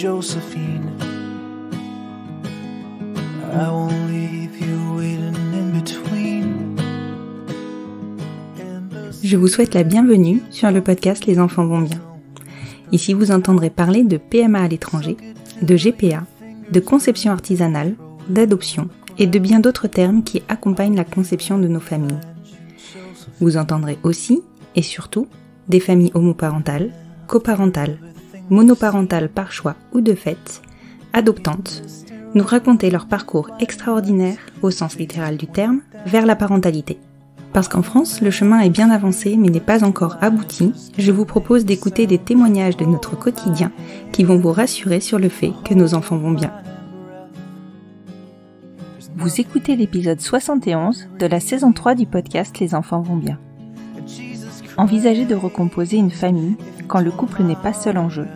Je vous souhaite la bienvenue sur le podcast Les enfants vont bien. Ici, vous entendrez parler de PMA à l'étranger, de GPA, de conception artisanale, d'adoption et de bien d'autres termes qui accompagnent la conception de nos familles. Vous entendrez aussi, et surtout, des familles homoparentales, coparentales, monoparentales par choix ou de fait, adoptantes, nous raconter leur parcours extraordinaire, au sens littéral du terme, vers la parentalité. Parce qu'en France, le chemin est bien avancé mais n'est pas encore abouti, je vous propose d'écouter des témoignages de notre quotidien qui vont vous rassurer sur le fait que nos enfants vont bien. Vous écoutez l'épisode 71 de la saison 3 du podcast Les enfants vont bien. Envisager de recomposer une famille quand le couple n'est pas seul en jeu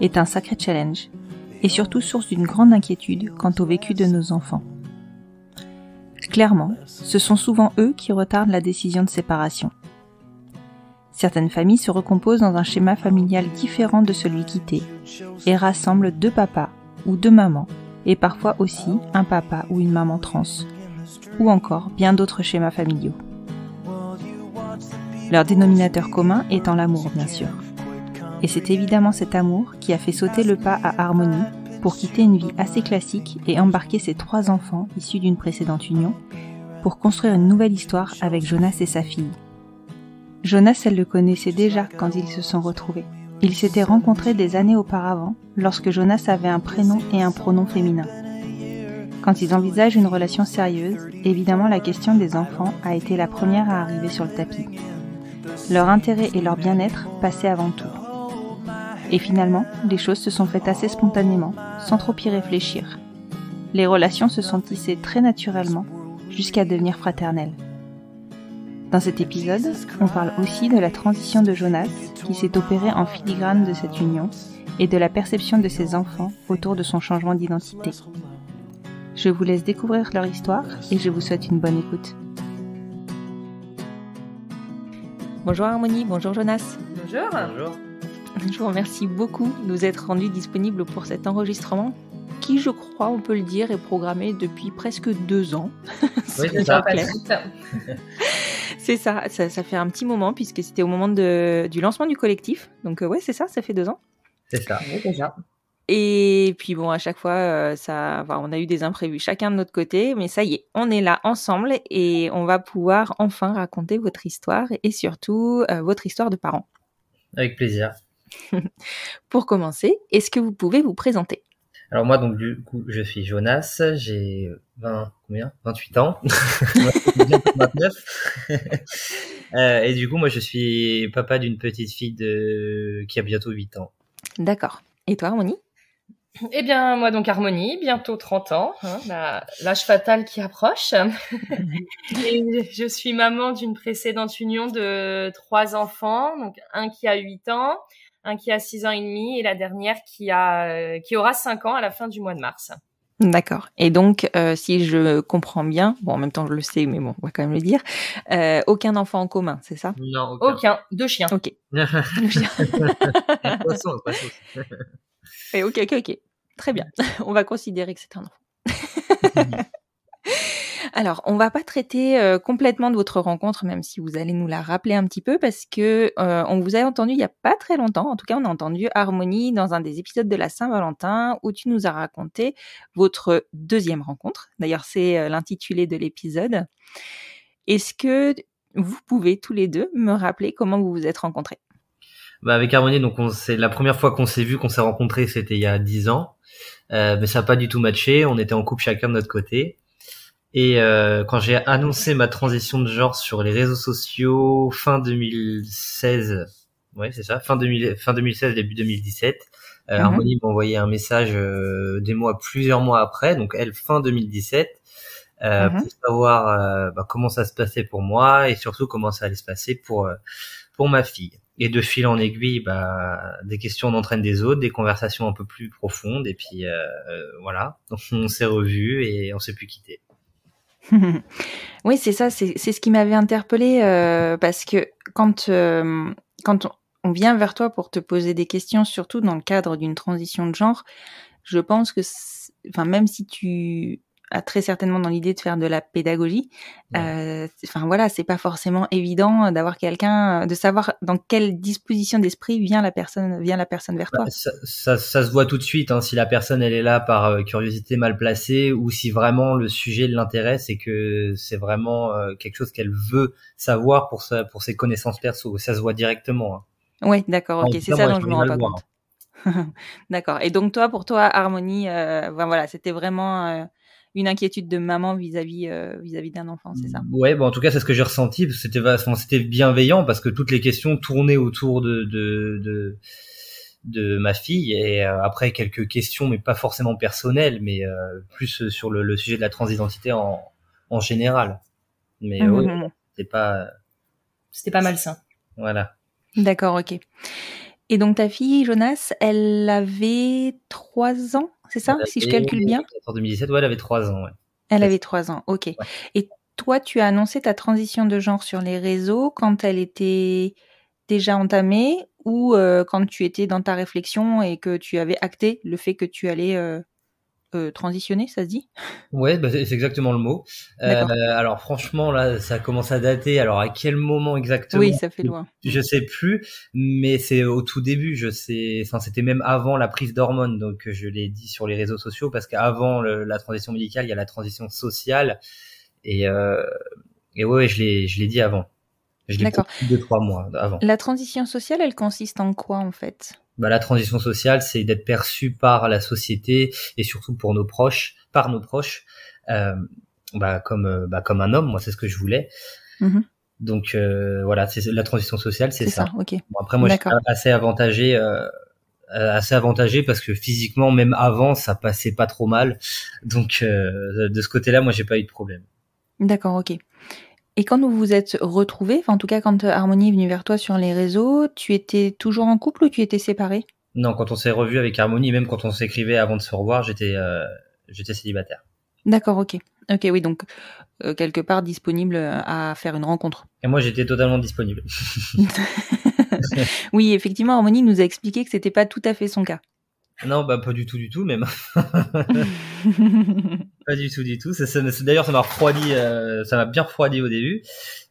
est un sacré challenge et surtout source d'une grande inquiétude quant au vécu de nos enfants. Clairement, ce sont souvent eux qui retardent la décision de séparation. Certaines familles se recomposent dans un schéma familial différent de celui quitté et rassemblent deux papas ou deux mamans et parfois aussi un papa ou une maman trans ou encore bien d'autres schémas familiaux. Leur dénominateur commun étant l'amour bien sûr et c'est évidemment cet amour qui a fait sauter le pas à Harmony pour quitter une vie assez classique et embarquer ses trois enfants issus d'une précédente union pour construire une nouvelle histoire avec Jonas et sa fille. Jonas, elle le connaissait déjà quand ils se sont retrouvés. Ils s'étaient rencontrés des années auparavant lorsque Jonas avait un prénom et un pronom féminin. Quand ils envisagent une relation sérieuse, évidemment la question des enfants a été la première à arriver sur le tapis. Leur intérêt et leur bien-être passaient avant tout. Et finalement, les choses se sont faites assez spontanément, sans trop y réfléchir. Les relations se sont tissées très naturellement, jusqu'à devenir fraternelles. Dans cet épisode, on parle aussi de la transition de Jonas, qui s'est opérée en filigrane de cette union, et de la perception de ses enfants autour de son changement d'identité. Je vous laisse découvrir leur histoire et je vous souhaite une bonne écoute. Bonjour Harmonie, bonjour Jonas. Bonjour. Bonjour. Je vous remercie beaucoup de nous être rendus disponibles pour cet enregistrement qui, je crois, on peut le dire, est programmé depuis presque deux ans. c'est ça. c'est ça, ça, fait un petit moment puisque c'était au moment du lancement du collectif. Donc euh, ouais, c'est ça, ça fait deux ans. C'est ça, Et puis bon, à chaque fois, euh, ça, on a eu des imprévus chacun de notre côté, mais ça y est, on est là ensemble et on va pouvoir enfin raconter votre histoire et surtout euh, votre histoire de parents. Avec plaisir. Pour commencer, est-ce que vous pouvez vous présenter alors moi, donc du coup, je suis Jonas, j'ai 20, combien 28 ans, euh, et du coup, moi, je suis papa d'une petite fille de... qui a bientôt 8 ans. D'accord. Et toi, Harmonie Eh bien, moi, donc Harmonie, bientôt 30 ans, hein, l'âge fatal qui approche. je suis maman d'une précédente union de trois enfants, donc un qui a 8 ans, un qui a 6 ans et demi et la dernière qui, a, euh, qui aura 5 ans à la fin du mois de mars. D'accord. Et donc, euh, si je comprends bien, bon, en même temps, je le sais, mais bon, on va quand même le dire, euh, aucun enfant en commun, c'est ça Non, aucun. aucun. Deux chiens. Ok. Et ok, ok, ok. Très bien. On va considérer que c'est un enfant. Alors, on va pas traiter euh, complètement de votre rencontre, même si vous allez nous la rappeler un petit peu, parce que euh, on vous a entendu il y a pas très longtemps. En tout cas, on a entendu Harmony dans un des épisodes de la Saint-Valentin où tu nous as raconté votre deuxième rencontre. D'ailleurs, c'est euh, l'intitulé de l'épisode. Est-ce que vous pouvez tous les deux me rappeler comment vous vous êtes rencontrés bah avec Harmonie, donc c'est la première fois qu'on s'est vu, qu'on s'est rencontrés, c'était il y a dix ans, mais ça n'a pas du tout matché. On était en couple chacun de notre côté. Et euh, quand j'ai annoncé ma transition de genre sur les réseaux sociaux fin 2016, ouais c'est ça, fin, fin 2016 début 2017, mm euh, mhm. Harmonie m'a envoyé un message euh, des mois plusieurs mois après, donc elle fin 2017. Euh, mhm. pour savoir bah, comment ça se passait pour moi et surtout comment ça allait se passer pour pour ma fille. Et de fil en aiguille, bah, des questions d'entraîne des autres, des conversations un peu plus profondes et puis voilà. Donc on s'est revus et on s'est plus quitté oui, c'est ça, c'est ce qui m'avait interpellée euh, parce que quand, euh, quand on vient vers toi pour te poser des questions, surtout dans le cadre d'une transition de genre, je pense que, enfin, même si tu très certainement dans l'idée de faire de la pédagogie. Euh, enfin voilà, c'est pas forcément évident d'avoir quelqu'un, de savoir dans quelle disposition d'esprit vient la personne, vient la personne vers bah, toi. Ça, se voit tout de suite hein, si la personne elle est là par euh, curiosité mal placée ou si vraiment le sujet l'intéresse et que c'est vraiment euh, quelque chose qu'elle veut savoir pour pour ses connaissances perso. Ça se voit directement. Hein. Oui, d'accord, ok, c'est ça dont je me rends compte. D'accord. Et donc toi, pour toi, harmonie, voilà, c'était vraiment une inquiétude de maman vis-à-vis euh, vis-à-vis d'un enfant, c'est ça Ouais, bon, bah, en tout cas, c'est ce que j'ai ressenti. C'était c'était bienveillant parce que toutes les questions tournaient autour de, de, de ma fille et euh, après quelques questions mais pas forcément personnelles mais euh, plus sur le, sujet de la transidentité en, en général mais mmh, mmh, mmh. c'est pas c'était pas malsain voilà d'accord ok et donc ta fille, Jonas, elle avait 3 ans, c'est ça, si je calcule bien En 2017, ouais, elle avait 3 ans. Ouais. Elle avait 3 ans, ok. Et toi, tu as annoncé ta transition de genre sur les réseaux quand elle était déjà entamée ou euh, quand tu étais dans ta réflexion et que tu avais acté le fait que tu allais euh, euh, transitionner, ça se dit Ouais, bah, c'est exactement le mot. Euh, alors franchement, là, ça commence à dater. Alors à quel moment exactement Oui, ça fait loin. Je sais plus, mais c'est au tout début. Je sais, enfin, c'était même avant la prise d'hormones. Donc je l'ai dit sur les réseaux sociaux parce qu'avant la transition médicale, il y a la transition sociale. Et euh, et ouais, je l'ai je l'ai dit avant. Je l'ai deux trois mois avant. La transition sociale, elle consiste en quoi en fait bah, la transition sociale, c'est d'être perçu par la société et surtout pour nos proches, par nos proches, euh, bah, comme euh, bah, comme un homme. Moi, c'est ce que je voulais. Mm-hmm. Donc euh, voilà, c'est la transition sociale, c'est ça. après, moi, j'étais assez avantagé. Euh, assez avantagé parce que physiquement même avant ça passait pas trop mal donc euh, de ce côté là moi j'ai pas eu de problème d'accord ok et quand vous vous êtes retrouvés, en tout cas quand euh, Harmonie est venue vers toi sur les réseaux, tu étais toujours en couple ou tu étais séparé Non, quand on s'est revu avec Harmonie, même quand on s'écrivait avant de se revoir, j'étais euh, j'étais célibataire. D'accord, ok. Ok, oui, donc euh, quelque part disponible à faire une rencontre. Et moi, j'étais totalement disponible. oui, effectivement, Harmonie nous a expliqué que ce c'était pas tout à fait son cas. Non, bah, pas du tout, du tout, même. pas du tout, du tout. D'ailleurs, ça m'a refroidi, euh, ça m'a bien refroidi au début.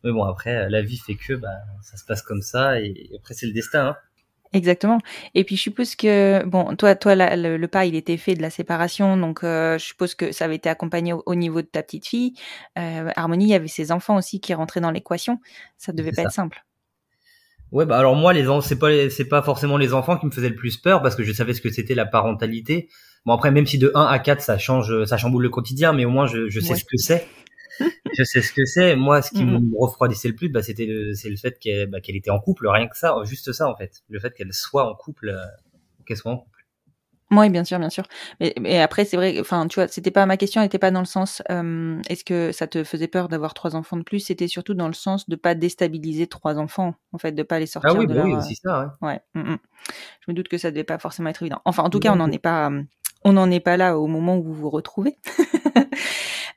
Mais bon, après, euh, la vie fait que bah, ça se passe comme ça, et après, c'est le destin. Hein. Exactement. Et puis je suppose que bon, toi, toi, le, pas il était fait de la séparation, donc euh, je suppose que ça avait été accompagné au, niveau de ta petite fille. Harmony Harmonie, il y avait ses enfants aussi qui rentraient dans l'équation. Ça devait pas être simple. Ouais, bah, alors moi, les c'est pas c'est pas forcément les enfants qui me faisaient le plus peur parce que je savais ce que c'était la parentalité. Bon après, même si de 1 à 4 ça change, ça chamboule le quotidien, mais au moins je, je sais ce que c'est. je sais ce que c'est. Moi, ce qui mmh me refroidissait le plus, bah, c'était c'est le fait qu'elle bah, qu'elle était en couple, rien que ça, juste ça en fait, le fait qu'elle soit en couple, euh, qu'elle soit en couple. Oui, bien sûr, bien sûr. Mais, après, c'est vrai, enfin, tu vois, c'était pas ma question, n'était pas dans le sens euh, est-ce que ça te faisait peur d'avoir trois enfants de plus C'était surtout dans le sens de pas déstabiliser trois enfants, en fait, de pas les sortir. Ah oui, bah oui, c'est euh, ça. Ouais. ouais. Mm, mm. Je me doute que ça devait pas forcément être évident. Enfin, en tout cas, on n'en est pas, euh, on n'en est pas là au moment où vous vous retrouvez.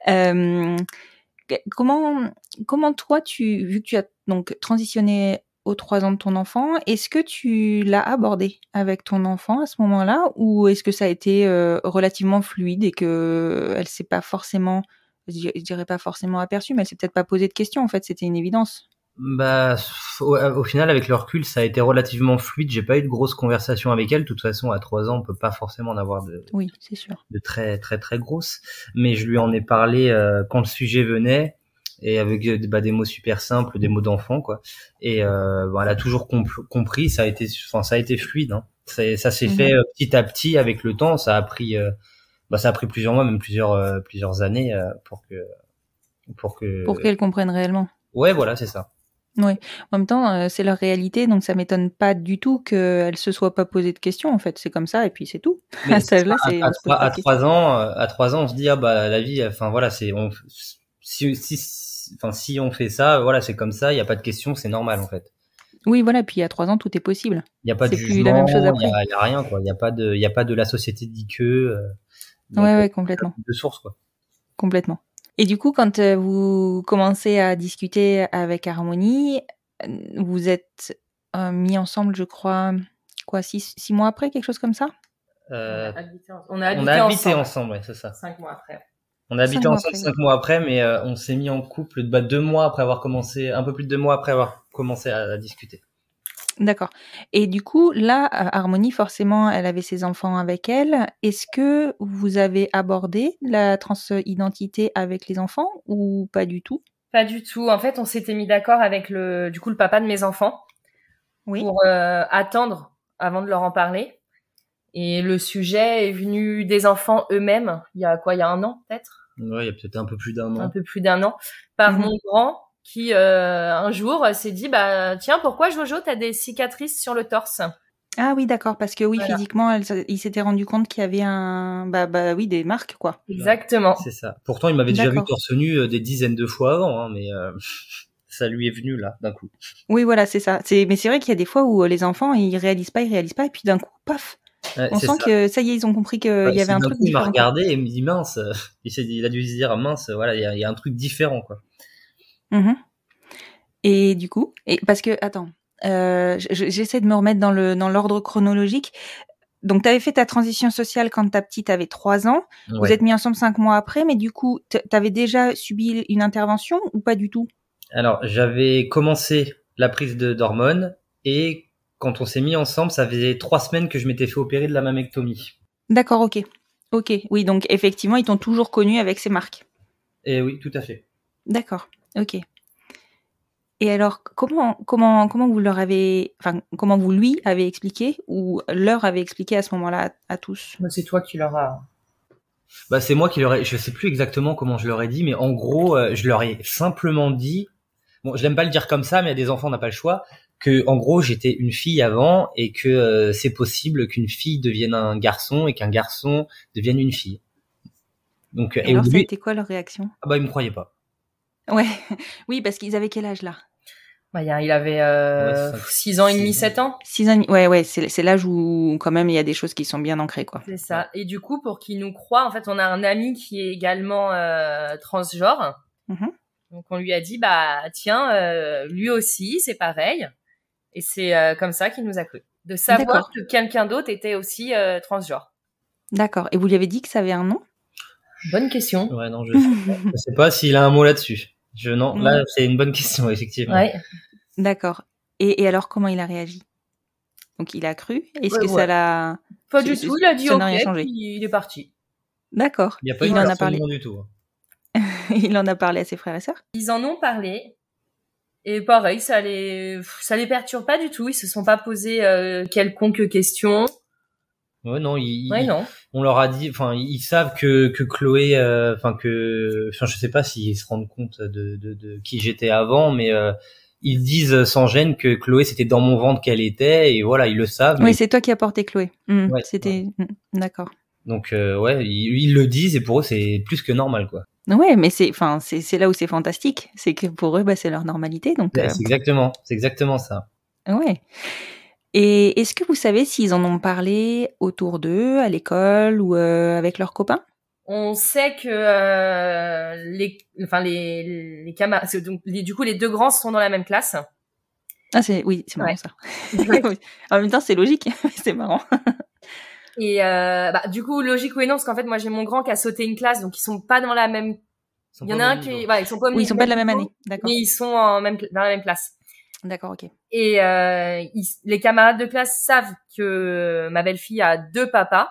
comment, comment toi, tu, vu que tu as donc transitionné aux trois ans de ton enfant. Est-ce que tu l'as abordé avec ton enfant à ce moment-là ou est-ce que ça a été euh, relativement fluide et qu'elle euh, ne s'est pas forcément, je dirais pas forcément aperçue, mais elle s'est peut-être pas posée de questions en fait, c'était une évidence. Bah, euh, au, final, avec le recul, ça a été relativement fluide. J'ai pas eu de grosses conversations avec elle. De toute façon, à trois ans, on peut pas forcément en avoir de. sûr. De très, très, très grosses. Mais je lui en ai parlé quand le sujet venait et avec euh, bah, des mots super simples, des mots d'enfant quoi. Et euh, bah, elle a toujours compris, ça a été, enfin ça a été fluide. Hein. Ça, s'est fait mhm. euh, petit à petit avec le temps. Ça a pris, bah, ça a pris plusieurs mois, même plusieurs plusieurs années pour que pour que pour réellement. Ouais, voilà, c'est ça. Oui. En même temps, c'est leur réalité, donc ça m'étonne pas du tout qu'elle se soit pas posée de questions. En fait, c'est comme ça, et puis c'est tout. à trois ans, à trois ans, on se dit ah bah la vie. Enfin voilà, c'est si, enfin, si on fait ça, voilà, c'est comme ça, il n'y a pas de question, c'est normal en fait. Oui, voilà, puis il y a trois ans, tout est possible. Il n'y a pas de jugement, la Il n'y a, rien, quoi. Il n'y a, pas de, a pas de la société dit que. Euh, complètement. De source, quoi. Complètement. Et du coup, quand euh, vous commencez à discuter avec Harmonie, euh, vous êtes mis ensemble, je crois, quoi, six, mois après, quelque chose comme ça on, a habité, ensemble, c'est ça. Cinq mois après. On habité ensemble cinq mois après, mais euh, on s'est mis en couple bah, deux mois après avoir commencé, un peu plus de deux mois après avoir commencé à, discuter. D'accord. Et du coup, là, euh, Harmonie, forcément, elle avait ses enfants avec elle. Est-ce que vous avez abordé la transidentité avec les enfants ou pas du tout Pas du tout. En fait, on s'était mis d'accord avec le, du coup, le papa de mes enfants oui. pour euh, attendre avant de leur en parler et le sujet est venu des enfants eux-mêmes, il y a quoi, il y a un an peut-être Ouais, il y a peut-être un peu plus d'un an. Un peu plus d'un an, par mhm. mon grand qui euh, un jour euh, s'est dit bah tiens pourquoi Jojo t'as des cicatrices sur le torse ah oui d'accord parce que oui physiquement il s'était rendu compte qu'il y avait un bah, bah oui des marques quoi exactement c'est ça pourtant il m'avait déjà vu torse nu euh, des dizaines de fois avant hein, mais ça lui est venu là d'un coup oui voilà c'est ça c'est mais c'est vrai qu'il y a des fois où les enfants ils réalisent pas ils réalisent pas et puis d'un coup paf on sent que ça y est, ils ont compris qu'il y avait un truc. Coup, il m'a regardé et il me dit mince. Il, a dû se dire mince, voilà, il y, a, un truc différent quoi. Mmh et du coup, parce que attends, euh, j'essaie de me remettre dans l'ordre chronologique. Donc, tu avais fait ta transition sociale quand ta petite avait 3 ans. Vous êtes mis ensemble 5 mois après, mais du coup, tu avais déjà subi une intervention ou pas du tout Alors, j'avais commencé la prise d'hormones et quand on s'est mis ensemble, ça faisait trois semaines que je m'étais fait opérer de la mammectomie. D'accord, ok. Ok, oui, donc effectivement, ils t'ont toujours connu avec ces marques. Et eh oui, tout à fait. D'accord, ok. Et alors, comment, comment, comment vous leur avez, enfin, comment vous lui avez expliqué ou leur avez expliqué à ce moment-là à, tous bah, C'est toi qui leur as. Bah, c'est moi qui leur ai. Je sais plus exactement comment je leur ai dit, mais en gros, euh, je leur ai simplement dit. Bon, je n'aime pas le dire comme ça, mais à des enfants, on n'a pas le choix que en gros j'étais une fille avant et que euh, c'est possible qu'une fille devienne un garçon et qu'un garçon devienne une fille. Donc euh, et, et alors, ça quoi leur réaction Ah bah ils me croyaient pas. Ouais, oui parce qu'ils avaient quel âge là bah, il avait 6 euh, ans et demi, 7 ans. 6 ans ouais, ouais, c'est l'âge où quand même il y a des choses qui sont bien ancrées, quoi. C'est ça. Et du coup, pour qu'ils nous croient, en fait, on a un ami qui est également transgenre. Mhm. Donc on lui a dit, bah tiens, lui aussi, c'est pareil. Et c'est euh, comme ça qu'il nous a cru. De savoir que quelqu'un d'autre était aussi euh, transgenre. D'accord. Et vous lui avez dit que ça avait un nom Bonne question. Ouais, non, je ne sais pas s'il a un mot là-dessus. Je, non, là, mm. c'est une bonne question, effectivement. Ouais. D'accord. Et, alors, comment il a réagi Donc, il a cru Est-ce que ça l'a. Pas du tout, il a dit OK, et il est parti. D'accord. Il n'y a pas eu de en du tout. Hein. il en a parlé à ses frères et sœurs Ils en ont parlé, et pareil, ça les, ça les perturbe pas du tout. Ils se sont pas posés euh, quelconque question. Ouais, non, on leur a dit, enfin, ils savent que, Chloé, euh, enfin, que, enfin, je sais pas s'ils se rendent compte de, qui j'étais avant, mais euh, ils disent sans gêne que Chloé, c'était dans mon ventre qu'elle était, et voilà, ils le savent. Mais... Oui, c'est toi qui as porté Chloé. Mmh, c'était, mmh, d'accord. Donc, ouais, ils le disent, et pour eux, c'est plus que normal, quoi. Ouais, mais c'est, enfin, c'est là où c'est fantastique, c'est que pour eux, bah, c'est leur normalité. Donc, euh. c'est exactement, c'est exactement ça. Ouais. Et est-ce que vous savez s'ils en ont parlé autour d'eux, à l'école ou euh, avec leurs copains On sait que euh, les, enfin les, les camarades, donc du coup les deux grands sont dans la même classe. Ah c'est oui, c'est marrant ça. en même temps, c'est logique, c'est marrant. Et euh, bah, du coup, logique ou non, parce qu'en fait, moi, j'ai mon grand qui a sauté une classe, donc ils sont pas dans la même. Il y en a un qui, ils sont pas. Oui, ils sont pas de la même année, d'accord. Mais ils sont en même dans la même classe. D'accord, ok. Et euh, les camarades de classe savent que ma belle-fille a deux papas,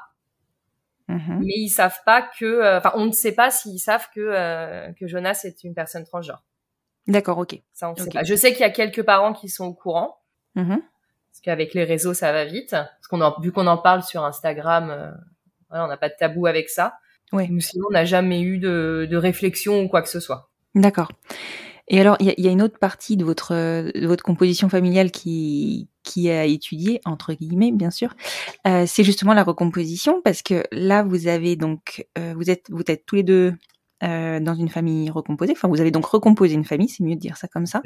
mhm. mais ils savent pas que, euh, enfin, on ne sait pas s'ils savent que euh, que Jonas est une personne transgenre. D'accord, ok. Ça, on sait Je sais qu'il y a quelques parents qui sont au courant. Mmh parce qu'avec les réseaux ça va vite. Parce qu'on vu qu'on en parle sur Instagram, euh, on n'a pas de tabou avec ça. sinon, on n'a jamais eu de, réflexion ou quoi que ce soit. D'accord. Et alors, il y, a une autre partie de votre, votre composition familiale qui, qui a étudié, entre guillemets, bien sûr, euh, c'est justement la recomposition, parce que là, vous avez donc, euh, vous, êtes, vous êtes tous les deux dans une famille recomposée. Enfin, vous avez donc recomposé une famille, c'est mieux de dire ça comme ça.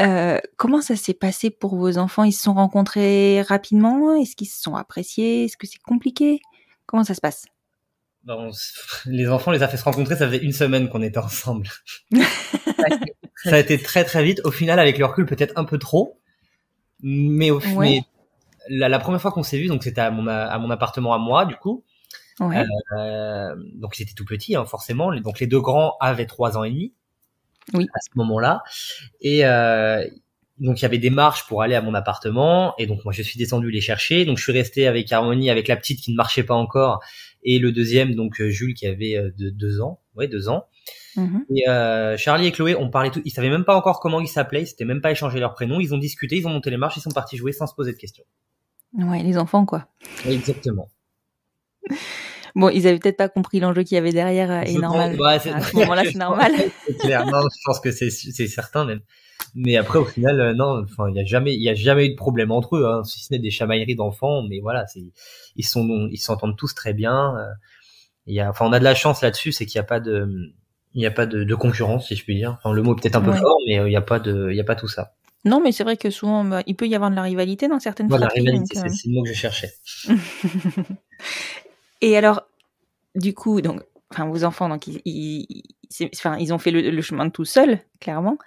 Euh, comment ça s'est passé pour vos enfants Ils se sont rencontrés rapidement Est-ce qu'ils se sont appréciés Est-ce que c'est compliqué Comment ça se passe bah, Les enfants, les a fait se rencontrer, ça faisait une semaine qu'on était ensemble. ça a été très très vite. Au final, avec le recul, peut-être un peu trop. Mais au la, première fois qu'on s'est vu, donc c'était à mon, appartement à moi, du coup. Euh, donc ils étaient tout petits, hein, forcément. Donc les deux grands avaient trois ans et demi oui. à ce moment-là. Et euh, donc il y avait des marches pour aller à mon appartement et donc moi je suis descendu les chercher donc je suis resté avec Harmonie avec la petite qui ne marchait pas encore et le deuxième donc euh, Jules qui avait euh, deux ans ouais deux ans mhm. et euh, Charlie et Chloé on parlait tout ils savaient même pas encore comment ils s'appelaient ils s'étaient même pas échangé leurs prénoms ils ont discuté ils ont monté les marches ils sont partis jouer sans se poser de questions ouais les enfants quoi exactement Bon, ils avaient peut-être pas compris l'enjeu qu'il y avait derrière euh, et normal. à ce moment-là, c'est normal. Clairement, je pense que c'est, certain même. Mais après, au final, euh, non, enfin, il y a jamais, il y a jamais eu de problème entre eux, hein, si ce n'est des chamailleries d'enfants. Mais voilà, c'est, ils sont, ils s'entendent tous très bien. Euh, il y a, enfin, on a de la chance là-dessus, c'est qu'il n'y a pas de, il y a pas de, concurrence, si je puis dire. le mot est peut-être un peu fort, mais il n'y a pas de, il y a pas tout ça. Non, mais c'est vrai que souvent, bah, il peut y avoir de la rivalité dans certaines voilà, fratries. rivalité, c'est le mot que je cherchais. Et alors, du coup, donc, enfin, vos enfants, donc, ils, ont fait le, chemin tout seuls, clairement.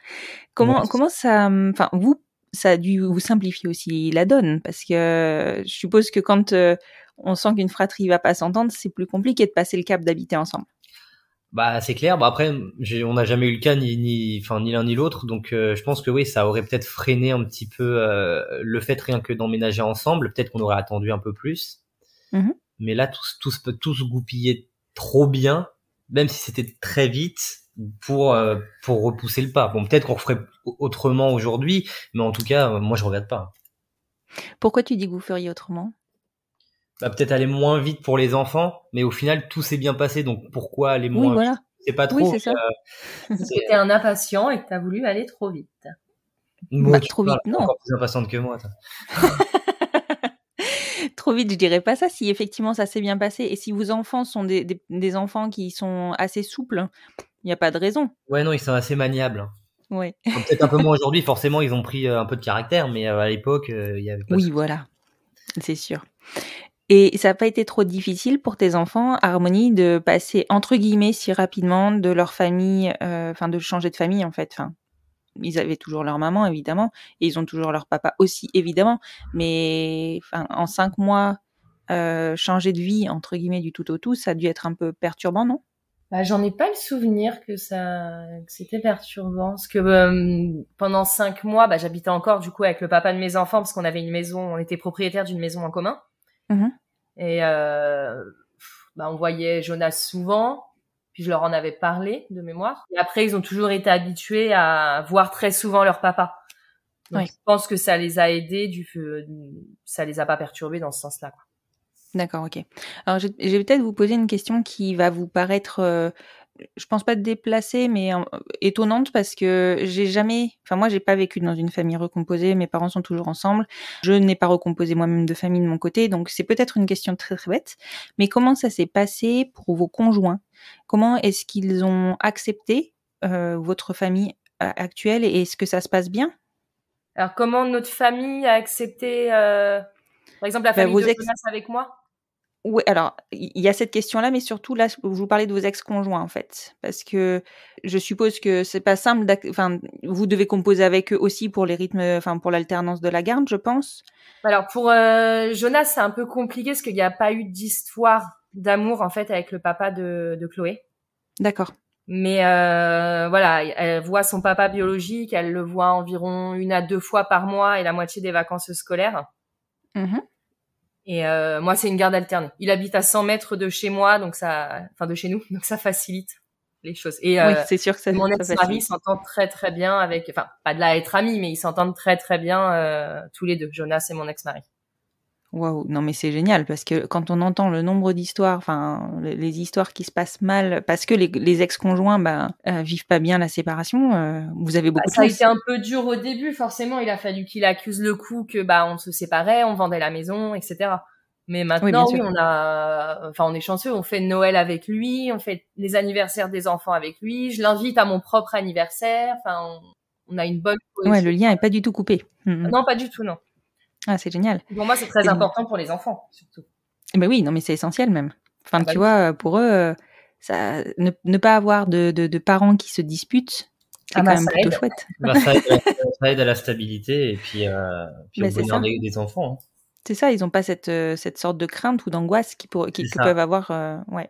Comment, comment ça, enfin, vous, ça a dû vous simplifier aussi la donne, parce que je suppose que quand euh, on sent qu'une fratrie va pas s'entendre, c'est plus compliqué de passer le cap d'habiter ensemble. Bah c'est clair. Bah après, on n'a jamais eu le cas ni enfin ni l'un ni l'autre, donc euh, je pense que oui, ça aurait peut-être freiné un petit peu euh, le fait rien que d'emménager ensemble. Peut-être qu'on aurait attendu un peu plus. hum mais là, tous tout, tous tout trop bien, même si c'était très vite pour euh, pour repousser le pas. Bon, peut-être qu'on ferait autrement aujourd'hui, mais en tout cas, euh, moi, je regrette pas. Pourquoi tu dis que vous feriez autrement bah, peut-être aller moins vite pour les enfants, mais au final tout s'est bien passé, donc pourquoi aller moins vite C'est pas trop. Oui, c'est euh, Parce un impatient et que as voulu aller trop vite. Bah, trop vite, non. Encore plus impatiente que moi. trop vite, je dirais pas ça. Si effectivement ça s'est bien passé et si vos enfants sont des, enfants qui sont assez souples, il n'y a pas de raison. Ouais, non, ils sont assez maniables. Hein. Ouais. Peut-être un peu moins aujourd'hui, forcément, ils ont pris euh, un peu de caractère, mais euh, à l'époque, euh, il y avait pas Oui, voilà, c'est sûr. Et ça n'a pas été trop difficile pour tes enfants, Harmonie, de passer entre guillemets si rapidement de leur famille, enfin de changer de famille en fait, enfin ils avaient toujours leur maman, évidemment, et ils ont toujours leur papa aussi, évidemment. Mais en cinq mois, euh, changer de vie, entre guillemets, du tout au tout, ça a dû être un peu perturbant, non bah, J'en ai pas le souvenir que ça, c'était perturbant. Parce que euh, pendant cinq mois, bah, j'habitais encore, du coup, avec le papa de mes enfants, parce qu'on avait une maison, on était propriétaire d'une maison en commun. Mmh et euh, bah, on voyait Jonas souvent. Puis je leur en avais parlé de mémoire. Et après, ils ont toujours été habitués à voir très souvent leur papa. Donc je pense que ça les a aidés, du, ça les a pas perturbés dans ce sens-là. D'accord, ok. Alors je, vais peut-être vous poser une question qui va vous paraître euh, je pense pas déplacer, mais euh, étonnante parce que j'ai jamais, enfin moi j'ai pas vécu dans une famille recomposée, mes parents sont toujours ensemble, je n'ai pas recomposé moi-même de famille de mon côté, donc c'est peut-être une question très très bête, mais comment ça s'est passé pour vos conjoints Comment est-ce qu'ils ont accepté euh, votre famille euh, actuelle et est-ce que ça se passe bien Alors comment notre famille a accepté, par exemple la bah, famille de avec moi oui, alors, il y a cette question-là, mais surtout là, vous parlez de vos ex-conjoints, en fait. Parce que je suppose que c'est pas simple. Enfin, vous devez composer avec eux aussi pour les rythmes, enfin, pour l'alternance de la garde, je pense. Alors, pour euh, Jonas, c'est un peu compliqué parce qu'il n'y a pas eu d'histoire d'amour, en fait, avec le papa de, de Chloé. D'accord. Mais euh, voilà, elle voit son papa biologique, elle le voit environ une à deux fois par mois et la moitié des vacances scolaires. Mmh et euh, moi, c'est une garde alterne. Il habite à 100 mètres de chez moi, donc ça, enfin de chez nous, donc ça facilite les choses. Et euh, c'est sûr que Mon ex-mari s'entend très très bien avec, enfin pas de là être ami, mais ils s'entendent très très bien euh, tous les deux, Jonas et mon ex-mari. Waouh, non mais c'est génial parce que quand on entend le nombre d'histoires, enfin les, histoires qui se passent mal parce que les, ex-conjoints bah, euh, vivent pas bien la séparation, euh, vous avez bah, beaucoup. ça a été un peu dur au début, forcément. Il a fallu qu'il accuse le coup que bah on se séparait, on vendait la maison, etc. Mais maintenant, oui, on a, enfin on est chanceux, on fait Noël avec lui, on fait les anniversaires des enfants avec lui. Je l'invite à mon propre anniversaire. Enfin, on, a une bonne. Ouais, le lien est pas du tout coupé. Mm, mm. Non, pas du tout, non. Ah, c'est génial. Pour moi, c'est très important pour les enfants, surtout. Eh ben oui, non, mais c'est essentiel même. Enfin, ah bah tu vois, euh, pour eux, euh, ça, ne, pas avoir de, parents qui se disputent, c'est quand même plutôt chouette. ça, aide, à la stabilité et puis, euh, puis bah, au bonheur des, enfants. Hein. C'est ça, ils n'ont pas cette, cette, sorte de crainte ou d'angoisse qui, peuvent avoir. ouais.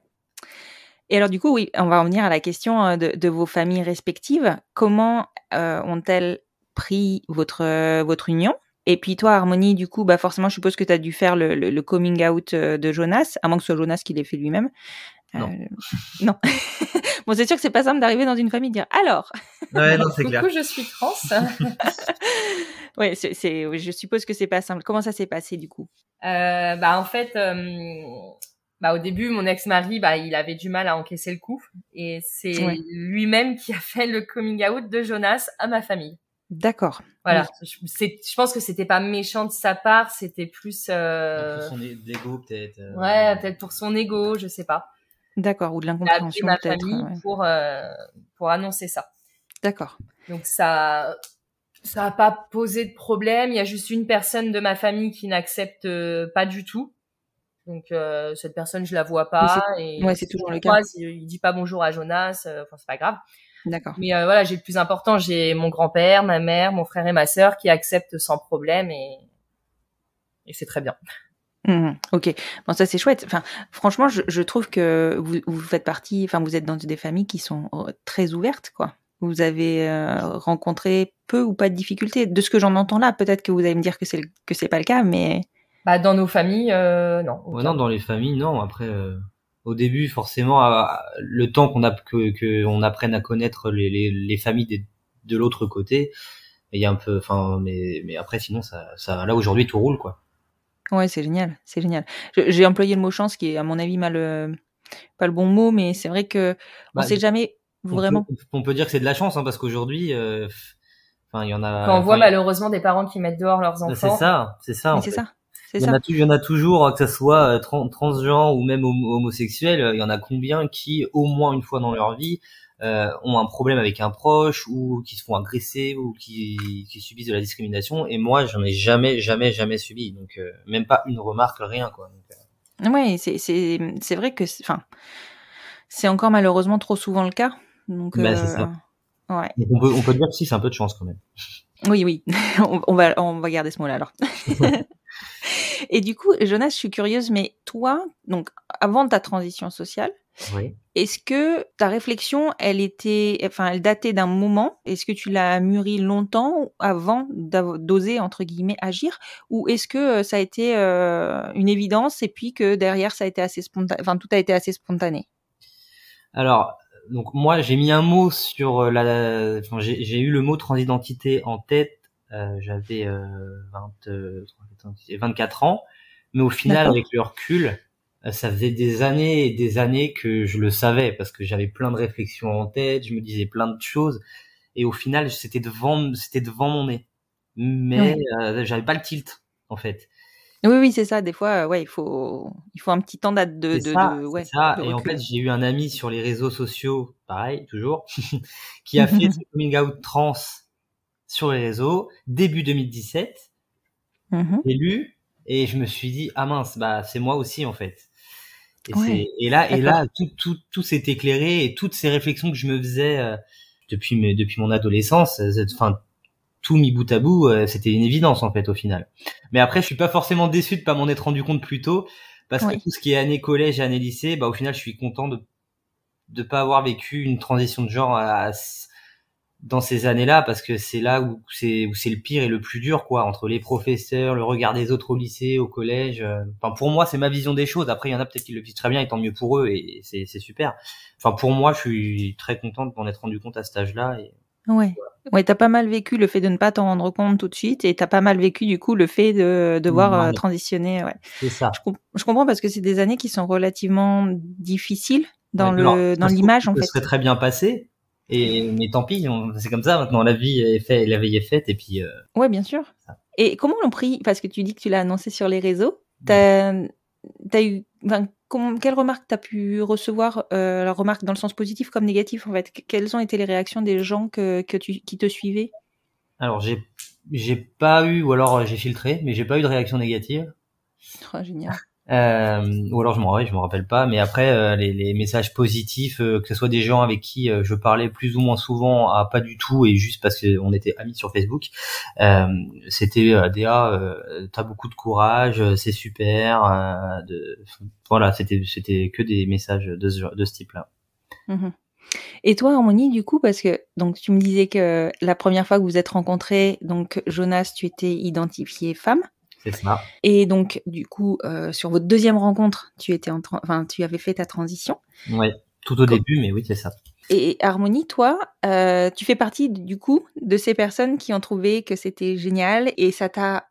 Et alors du coup, oui, on va revenir à la question de, vos familles respectives. Comment ont-elles pris votre, votre union et puis toi, Harmonie, du coup, bah forcément, je suppose que tu as dû faire le, le, le, coming out euh, de Jonas, à moins que ce soit Jonas qui l'ait fait lui-même. Euh, non. non. bon, c'est sûr que c'est pas simple d'arriver dans une famille et dire alors. Ouais, non, c'est clair. Du coup, je suis trans. Oui, c'est, je suppose que c'est pas simple. Comment ça s'est passé du coup euh, Bah en fait, euh, bah au début, mon ex-mari, bah il avait du mal à encaisser le coup, et c'est lui-même qui a fait le coming out de Jonas à ma famille. D'accord. Voilà. Je, pense que c'était pas méchant de sa part, c'était plus. Euh, pour son ego, peut-être. Euh, ouais, peut-être pour son ego, je sais pas. D'accord, ou de l'incompréhension peut-être. pour euh, pour annoncer ça. D'accord. Donc ça ça a pas posé de problème. Il y a juste une personne de ma famille qui n'accepte pas du tout. Donc cette personne, je la vois pas. Et ouais, c'est toujours le cas. il, il, dit pas bonjour à Jonas. Enfin, c'est pas grave. D'accord. Mais euh, voilà, j'ai le plus important, j'ai mon grand-père, ma mère, mon frère et ma sœur qui acceptent sans problème et, et c'est très bien. Mmh, ok, bon ça c'est chouette. Enfin, franchement, je, je trouve que vous, vous, faites partie, enfin vous êtes dans des familles qui sont oh, très ouvertes, quoi. Vous avez euh, rencontré peu ou pas de difficultés. De ce que j'en entends là, peut-être que vous allez me dire que c'est que c'est pas le cas, mais bah dans nos familles, euh, non. non, dans les familles, non. Après, euh, au début, forcément, le temps qu'on apprenne à connaître les, familles de l'autre côté, il y a un peu, enfin, mais, après, sinon, ça, là aujourd'hui, tout roule, quoi. Ouais, c'est génial, c'est génial. J'ai employé le mot chance, qui est à mon avis mal, euh, pas le bon mot, mais c'est vrai que on bah, sait jamais vraiment. On peut, dire que c'est de la chance, hein, parce qu'aujourd'hui. Euh, enfin, il y en a, Quand on voit malheureusement des parents qui mettent dehors leurs enfants. ça, c'est ça. C'est ça. Il y, En a, toujours, hein, que ce soit euh, trans, transgenre ou même homosexuel, euh, il y en a combien qui, au moins une fois dans leur vie, euh, ont un problème avec un proche ou qui se font agresser ou qui, subissent de la discrimination. Et moi, j'en ai jamais, jamais, jamais subi. Donc, même pas une remarque, rien, quoi. Ouais, c'est, vrai que, enfin, c'est encore malheureusement trop souvent le cas. Donc, bah, c'est ça. Ouais. on, peut, dire que si, c'est un peu de chance quand même. Oui, oui. on, va, on va garder ce mot-là alors. Et du coup, Jonas, je suis curieuse, mais toi, donc avant ta transition sociale, Est-ce que ta réflexion, elle était, enfin, elle datait d'un moment Est-ce que tu l'as mûrie longtemps avant d'oser entre guillemets agir, ou est-ce que euh, ça a été euh, une évidence et puis que derrière ça a été assez spontané, enfin tout a été assez spontané Alors, donc moi j'ai mis un mot sur euh, la, enfin, j'ai eu le mot transidentité en tête euh, j'avais 24 euh, ans. Mais au final, avec le recul, euh, ça faisait des années et des années que je le savais parce que j'avais plein de réflexions en tête, je me disais plein de choses. Et au final, c'était devant, c'était devant mon nez. Mais j'avais pas le tilt, en fait. Oui, oui, c'est ça. Des fois, ouais, il faut, il faut un petit temps de, de, ça, ça. et en fait, j'ai eu un ami sur les réseaux sociaux, pareil, toujours, qui a fait ce coming out trans sur les réseaux, début 2017, élu mhm. et je me suis dit, ah mince, bah, c'est moi aussi en fait. Et, là, et là, tout, tout, tout s'est éclairé et toutes ces réflexions que je me faisais euh, depuis, depuis mon adolescence, euh, enfin, tout mis bout à bout, euh, c'était une évidence en fait au final. Mais après, je suis pas forcément déçu de pas m'en être rendu compte plus tôt, parce que tout ce qui est année collège et année lycée, bah au final, je suis content de ne pas avoir vécu une transition de genre à, dans ces années-là parce que c'est là où c'est où c'est le pire et le plus dur quoi entre les professeurs, le regard des autres au lycée, au collège. Euh. Enfin pour moi c'est ma vision des choses. Après il y en a peut-être qui le vivent très bien et tant mieux pour eux et c'est c'est super. Enfin pour moi je suis très contente de m'en être rendu compte à cet âge-là. Et... Ouais. ouais Ouais, t'as pas mal vécu le fait de ne pas t'en rendre compte tout de suite et t'as pas mal vécu du coup le fait de devoir euh, transitionner. Ouais. C'est ça. Je, comprends parce que c'est des années qui sont relativement difficiles dans le dans l'image en fait. Ça serait très bien passé, et mais tant pis, c'est comme ça maintenant. La vie est faite, la veille est faite, et puis. Euh, ouais, bien sûr. Et comment l'ont pris Parce que tu dis que tu l'as annoncé sur les réseaux. as eu, quelles remarques t'as pu recevoir euh, La remarque dans le sens positif comme négatif, en fait. Quelles ont été les réactions des gens que, qui te suivaient Alors j'ai j'ai pas eu, ou alors euh, j'ai filtré, mais j'ai pas eu de réaction négative. Oh, génial. Euh, ou alors je m'en rappelle, je m'en rappelle pas. Mais après, euh, les, les, messages positifs, euh, que ce soit des gens avec qui euh, je parlais plus ou moins souvent, à ah, pas du tout et juste parce qu'on était amis sur Facebook, c'était Déa, ah, t'as beaucoup de courage, c'est super. De... Voilà, c'était c'était que des messages de ce, de ce type-là. Mm-hmm. Et toi, Harmonie, du coup, parce que donc tu me disais que la première fois que vous êtes rencontrés, donc Jonas, tu étais identifié femme. Et donc, du coup, euh, sur votre deuxième rencontre, tu étais enfin, tu avais fait ta transition. Oui, tout au début, mais oui, c'est ça. Et Harmonie, toi, euh, tu fais partie du coup de ces personnes qui ont trouvé que c'était génial et ça t'a,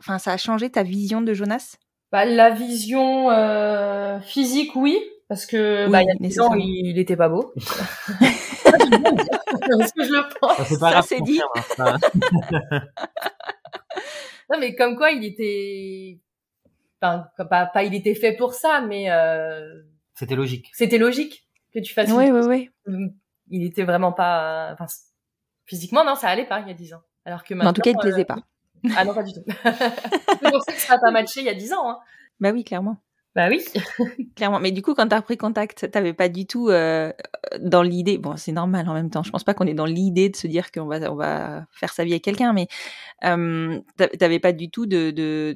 enfin, ça a changé ta vision de Jonas. Bah, la vision euh, physique, oui, parce que bah, il n'était pas beau. ce que je pense Ça, c'est dit. Hein. non, mais comme quoi il était, enfin, pas, pas il était fait pour ça, mais euh, c'était logique. C'était logique que tu fasses. Oui, oui, oui. Hum, il était vraiment pas, enfin, physiquement non, ça allait pas il y a dix ans. Alors que maintenant, en tout cas, il ne plaisait pas. Euh, ah non, pas du tout. c'est pour ça que ça n'a pas matché il y a dix ans. Hein. Bah oui, clairement. Bah oui. Clairement. Mais du coup, quand tu as repris contact, t'avais pas du tout euh, dans l'idée. Bon, c'est normal en même temps. Je pense pas qu'on est dans l'idée de se dire qu'on va, on va faire sa vie à quelqu'un, mais euh, t'avais pas du tout de,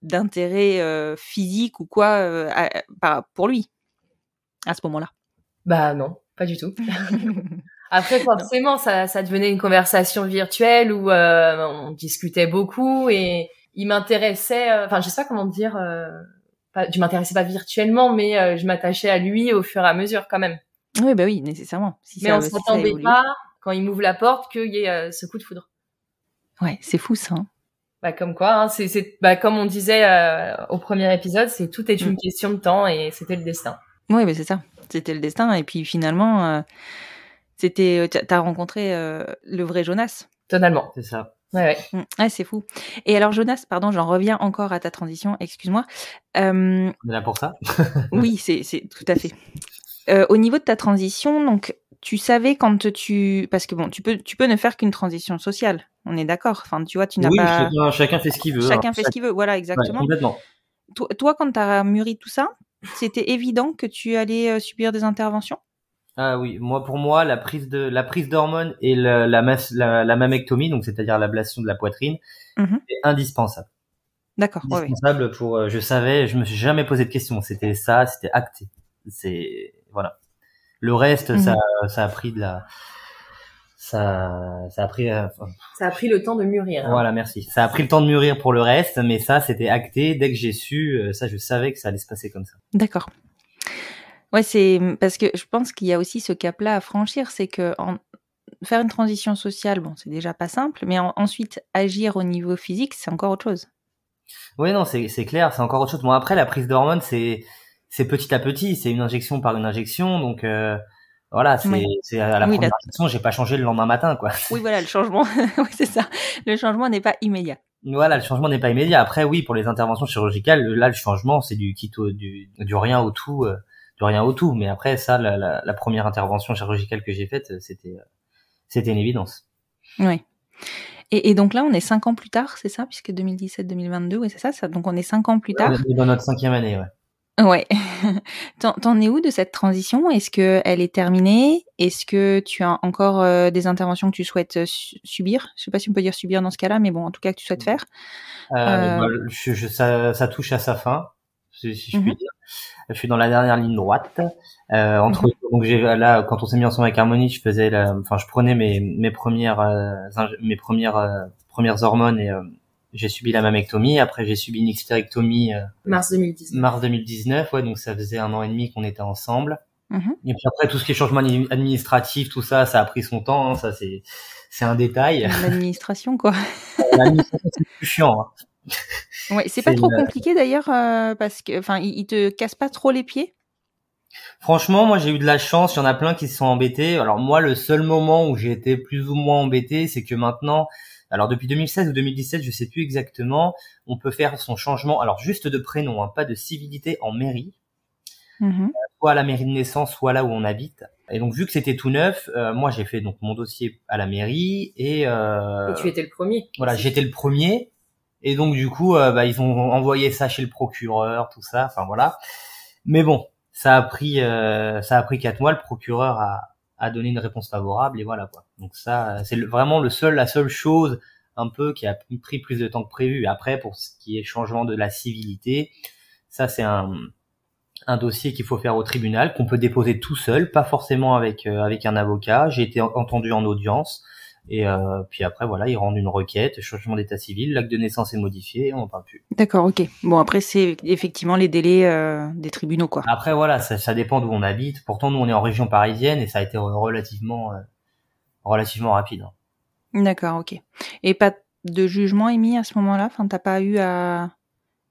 d'intérêt euh, physique ou quoi pour lui à ce moment-là. Bah non, pas du tout. Après, forcément, ça, ça, devenait une conversation virtuelle où on discutait beaucoup et il m'intéressait. Enfin, je sais pas comment dire tu je m'intéressais pas virtuellement, mais euh, je m'attachais à lui au fur et à mesure quand même. Oui, bah oui, nécessairement. mais on s'attendait pas quand il m'ouvre la porte qu'il y ait euh, ce coup de foudre. Ouais, c'est fou ça. Hein. Bah comme quoi, hein, c'est bah comme on disait euh, au premier épisode, c'est tout est une mm. question de temps et c'était le destin. Oui, mais bah, c'est ça. C'était le destin et puis finalement, c'était c'était t'as rencontré le vrai Jonas. Totalement. C'est ça. Ouais, mmh. ah, c'est fou. Et alors, Jonas, pardon, j'en reviens encore à ta transition, excuse-moi. On est là pour ça Oui, c'est tout à fait. Euh, au niveau de ta transition, donc, tu savais quand tu. Parce que bon, tu peux, tu peux ne faire qu'une transition sociale, on est d'accord. Enfin, tu vois, tu n'as pas. Chacun, chacun, fait ce qu'il veut. Hein. Chacun fait ce qu'il veut, voilà, exactement. complètement. toi, quand tu as mûri tout ça, c'était évident que tu allais euh, subir des interventions ah oui, moi pour moi la prise de la prise d'hormones et la, mamectomie, donc c'est-à-dire l'ablation de la poitrine, c'est mhm. indispensable. D'accord. Indispensable pour. Euh, je savais, je me suis jamais posé de questions. C'était ça, c'était acté. C'est voilà. Le reste, ça, mhm. a pris de la. Ça, a pris. Euh, ça a pris le temps de mûrir. Hein. Voilà, merci. Ça a pris le temps de mûrir pour le reste, mais ça, c'était acté. Dès que j'ai su, euh, ça, je savais que ça allait se passer comme ça. D'accord. Ouais, c'est mmh, parce que je pense qu'il y a aussi ce cap-là à franchir, c'est que faire une transition sociale, bon, c'est déjà pas simple, mais ensuite agir au niveau physique, c'est encore autre chose. Oui, non, c'est clair, c'est encore autre chose. Bon, après, la prise d'hormones, c'est c'est petit à petit, c'est une injection par une injection, donc euh, voilà, c'est à la première injection, j'ai pas changé le lendemain matin, quoi. Oui, voilà, le changement, c'est ça, le changement n'est pas immédiat. Voilà, le changement n'est pas immédiat. Après, oui, pour les interventions chirurgicales, là, le changement, c'est du, du, du rien au tout. Euh, rien au tout. Mais après ça, la, première intervention chirurgicale que j'ai faite, euh, c'était euh, c'était une évidence. Oui. Et, donc là, on est cinq ans plus tard, c'est ça, puisque 2017-2022, oui, c'est ça, Donc on est cinq ans plus tard. On est dans notre cinquième année, ouais. Ouais. T'en es où de cette transition Est-ce que elle est terminée Est-ce que tu as encore euh, des interventions que tu souhaites subir Je ne sais pas si on peut dire subir dans ce cas-là, mais bon, en tout cas que tu souhaites faire. Bah, ça, ça, touche à sa fin si, je mhm. puis dire. Je suis dans la dernière ligne droite. Euh, entre mhm. donc j'ai là quand on s'est mis ensemble avec Harmonie, je faisais la, enfin je prenais mes mes premières euh, mes premières euh, premières hormones et euh, j'ai subi la mammectomie. Après j'ai subi une hystérectomie. mars 2019. Mars 2019, ouais donc ça faisait un an et demi qu'on était ensemble. Mhm. Et puis après tout ce qui est changement administratif, tout ça, ça a pris son temps. Hein, ça c'est c'est un détail. L'administration quoi. L'administration c'est plus chiant. Hein. Ouais, c'est pas trop euh, compliqué d'ailleurs euh, parce que, enfin, il, te casse pas trop les pieds. Franchement, moi j'ai eu de la chance. Il y en a plein qui se sont embêtés. Alors moi, le seul moment où j'ai été plus ou moins embêté, c'est que maintenant, alors depuis 2016 ou 2017, je sais plus exactement, on peut faire son changement. Alors juste de prénom, hein, pas de civilité en mairie. Mmh euh, soit à la mairie de naissance, soit là où on habite. Et donc vu que c'était tout neuf, moi j'ai fait donc mon dossier à la mairie et, et tu étais le premier. Voilà, j'étais le premier et donc du coup, euh, bah, ils ont envoyé ça chez le procureur, tout ça. Enfin voilà. Mais bon, ça a pris euh, ça a pris quatre mois. Le procureur a, donné une réponse favorable et voilà quoi. Donc ça, euh, c'est vraiment le seul la seule chose un peu qui a pris plus de temps que prévu. Après, pour ce qui est changement de la civilité, ça c'est un dossier qu'il faut faire au tribunal, qu'on peut déposer tout seul, pas forcément avec avec un avocat. J'ai été entendu en audience. Et euh, puis après, voilà, ils rendent une requête, changement d'état civil, l'acte de naissance est modifié, on n'en parle plus. D'accord, ok. Bon, après, c'est effectivement les délais euh, des tribunaux, quoi. Après, voilà, ça, dépend d'où on habite. Pourtant, nous, on est en région parisienne et ça a été relativement, euh, relativement rapide. Hein. D'accord, ok. Et pas de jugement émis à ce moment-là Enfin, t'as pas eu à...